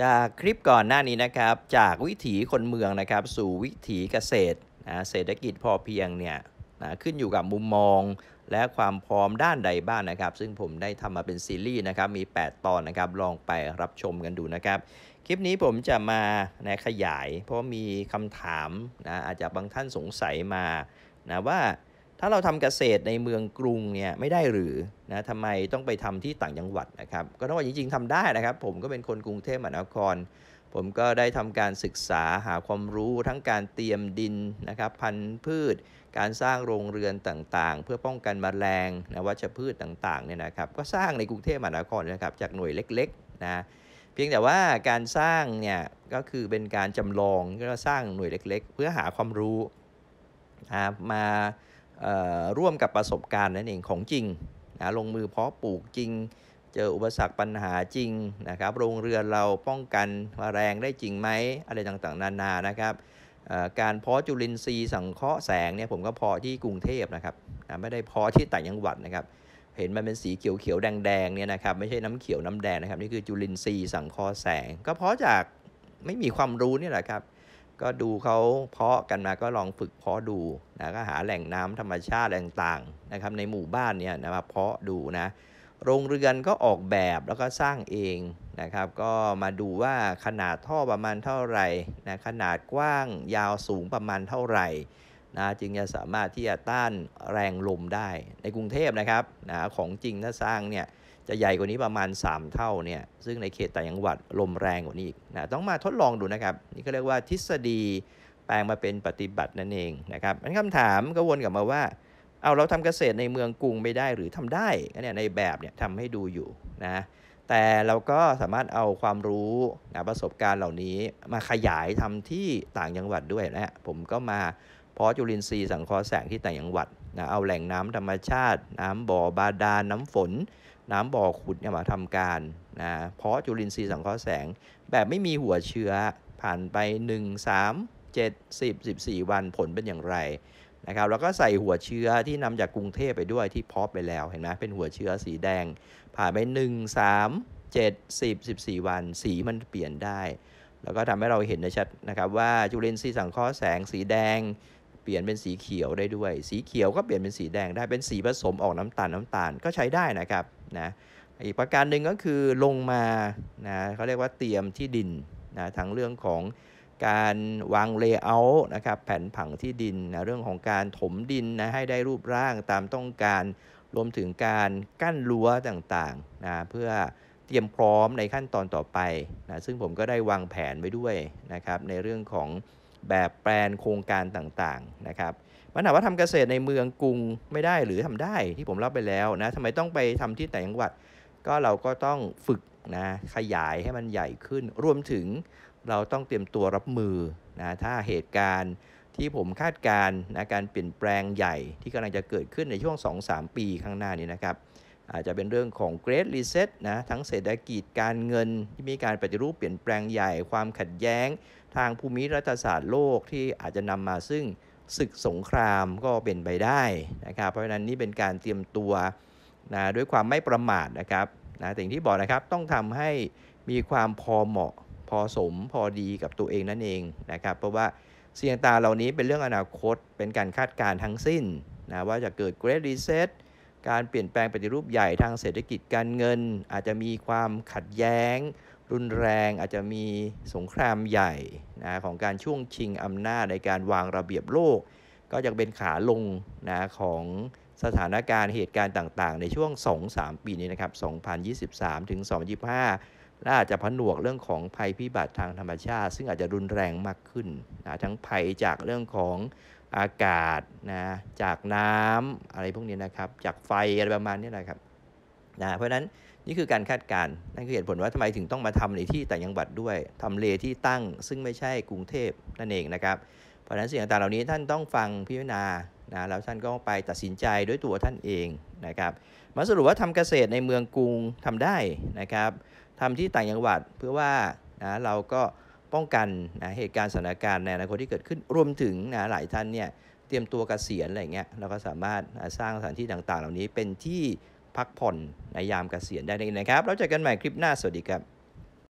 จากคลิปก่อนหน้านี้นะครับจากวิถีคนเมืองนะครับ สู่วิถีเกษตรนะเศรษฐกิจพอเพียงเนี่ยนะขึ้นอยู่กับมุมมองและความพร้อมด้านใดบ้างนนะครับ ซึ่งผมได้ทำมาเป็นซีรีส์นะครับมี8 ตอนนะครับลองไปรับชมกันดูนะครับ คลิปนี้ผมจะมานะขยายเพราะมีคำถามนะอาจจะบางท่านสงสัยมานะว่าถ้าเราทำเกษตรในเมืองกรุงเนี่ยไม่ได้หรือนะทำไมต้องไปทำที่ต่างจังหวัดนะครับ ก็ต้องว่าจริงๆ ทำได้นะครับ ผมก็เป็นคนกรุงเทพมหานคร ผมก็ได้ทำการศึกษาหาความรู้ทั้งการเตรียมดินนะครับ พันธุ์พืช การสร้างโรงเรือนต่างๆ เพื่อป้องกันมแมลงนะวัชพืชต่างๆเนี่ยนะครับ ก็สร้างในกรุงเทพมหานครนะครับจากหน่วยเล็กๆนะ เพียงแต่ว่าการสร้างเนี่ยก็คือเป็นการจำลองก็สร้างหน่วยเล็ก ๆ เพื่อหาความรู้นะมาร่วมกับประสบการณ์นั่นเองของจริงนะลงมือเพาะปลูกจริง เจออุปสรรคปัญหาจริงนะครับ โรงเรือนเราป้องกันมแมลงได้จริงไหมอะไรต่างๆ นานา นะครับ การเพาะจุลินทรีย์สังเคราะห์แสงเนี่ยผมก็เพาะที่กรุงเทพนะครับ ไม่ได้เพาะที่ต่างจังหวัดนะครับ เห็นมันเป็นสีเขียวๆแดงๆเนี่ยนะครับ ไม่ใช่น้ำเขียวน้ำแดงนะครับ นี่คือจุลินทรีย์สังเคราะห์แสง ก็เพราะจากไม่มีความรู้นี่แหละครับก็ดูเขาเพาะกันมาก็ลองฝึกเพาะดูนะก็หาแหล่งน้ำธรรมชาติต่างๆนะครับในหมู่บ้านเนี่ยนะมาเพาะดูนะโรงเรือนก็ออกแบบแล้วก็สร้างเองนะครับ ก็มาดูว่าขนาดท่อประมาณเท่าไหร่นะขนาดกว้างยาวสูงประมาณเท่าไหร่นะจึงจะสามารถที่จะต้านแรงลมได้ในกรุงเทพนะครับนะของจริงถ้าสร้างเนี่ยจะใหญ่กว่านี้ประมาณ 3 เท่าเนี่ยซึ่งในเขตต่างจังหวัดลมแรงกว่านี้อีกนะต้องมาทดลองดูนะครับ นี่ก็เรียกว่าทฤษฎีแปลงมาเป็นปฏิบัตินั่นเองนะครับันคำถามก็วนกลับมาว่า เอาเราทำเกษตรในเมืองกรุงไม่ได้หรือทำได้เนี่ยในแบบเนี่ยทำให้ดูอยู่นะแต่เราก็สามารถเอาความรู้นะประสบการณ์เหล่านี้มาขยายทำที่ต่างจังหวัดด้วยนะผมก็มาพอจุลินทรีย์สังเคราะห์แสงที่ต่างจังหวัดนะเอาแหล่งน้ำธรรมชาติ น้ำบ่อบาดาลน้ำฝน น้ำบ่อขุดเนี่ยมาทำการนะเพาะจุลินทรีย์สังเคราะห์แสง แบบไม่มีหัวเชื้อผ่านไป 1 3 7 10 14 วันผลเป็นอย่างไรนะครับแล้วก็ใส่หัวเชื้อที่นำจากกรุงเทพไปด้วยที่เพาะไปแล้ว เห็นไหมเป็นหัวเชื้อสีแดง ผ่านไป1 3 7 10 14 วันสีมันเปลี่ยนได้ แล้วก็ทำให้เราเห็นได้ชัดนะครับ ว่าจุลินทรีย์สังเคราะห์แสงสีแดงเปลี่ยนเป็นสีเขียวได้ด้วย สีเขียวก็เปลี่ยนเป็นสีแดงได้ เป็นสีผสมออกน้ำตาลน้ำตาลก็ใช้ได้นะครับนะ อีกประการหนึ่งก็คือลงมานะเขาเรียกว่าเตรียมที่ดินนะทั้งเรื่องของการวางเลเยอร์นะครับแผนผังที่ดินนะเรื่องของการถมดินนะให้ได้รูปร่างตามต้องการรวมถึงการกั้นรั้วต่างๆนะเพื่อเตรียมพร้อมในขั้นตอนต่อไปนะซึ่งผมก็ได้วางแผนไว้ด้วยนะครับในเรื่องของแบบแปลนโครงการต่างๆนะครับมันถามว่าทำเกษตรในเมืองกรุงไม่ได้หรือทำได้ ที่ผมเล่าไปแล้วนะทำไมต้องไปทำที่แต่จังหวัด ก็เราก็ต้องฝึกนะ ขยายให้มันใหญ่ขึ้น รวมถึงเราต้องเตรียมตัวรับมือนะ ถ้าเหตุการณ์ที่ผมคาดการณ์นะการเปลี่ยนแปลงใหญ่ที่กำลังจะเกิดขึ้นในช่วง 2-3 ปีข้างหน้านี้นะครับอาจจะเป็นเรื่องของ Great Reset นะ ทั้งเศรษฐกิจการเงินที่มีการปฏิรูปเปลี่ยนแปลงใหญ่ ความขัดแย้งทางภูมิรัฐศาสตร์โลกที่อาจจะนำมาซึ่งศึกสงครามก็เป็นไปได้นะครับ เพราะฉะนั้นนี่เป็นการเตรียมตัวนะด้วยความไม่ประมาทนะครับนะสิ่งที่บอกนะครับ ต้องทำให้มีความพอเหมาะพอสมพอดีกับตัวเองนั่นเองนะครับเพราะว่าเสียงตาเหล่านี้เป็นเรื่องอนาคตเป็นการคาดการณ์ทั้งสิ้นนะว่าจะเกิด Great Reset การเปลี่ยนแปลงปฏิรูปใหญ่ทางเศรษฐกิจการเงิน อาจจะมีความขัดแย้ง รุนแรงอาจจะมีสงครามใหญ่นะของการช่วงชิงอำนาจในการวางระเบียบโลก ก็จะเป็นขาลงนะของสถานการณ์เหตุการณ์ต่างๆ ในช่วง 2-3 ปีนี้นะครับ 2023ถึง2025และอาจจะผนวกเรื่องของภัยพิบัติทางธรรมชาติ ซึ่งอาจจะรุนแรงมากขึ้นนะทั้งภัยจากเรื่องของอากาศนะจากน้ำอะไรพวกนี้นะครับจากไฟอะไรประมาณนี้นะครับนะเพราะฉะนั้นนี่คือการคาดการณ์นั่นคือเหตุผลว่าทำไมถึงต้องมาทำในที่แต่ยังบัดด้วยทำเล ที่ตั้ง ซึ่งไม่ใช่กรุงเทพนั่นเองนะครับเพราะฉะนั้นสิ่งต่างเหล่านี้ท่านต้องฟังพิจารณานะแล้วท่านก็ไปตัดสินใจด้วยตัวท่านเองนะครับมาสรุปว่าทำเกษตรในเมืองกรุงทำได้นะครับทำที่ต่างจังหวัดเพื่อว่านะเราก็ป้องกันนะเหตุการณ์สถานการณ์ในอนาคตที่เกิดขึ้นรวมถึงนะหลายท่านเนี่ย เตรียมตัวกเกษียณอะไรเงี้ยเราก็สามารถสร้างสถานที่ต่างๆเหล่านี้เป็นที่พักผ่อนในยามเกษียณได้เนะครับเราเจอกันใหม่คลิปหน้าสวัสดีครับ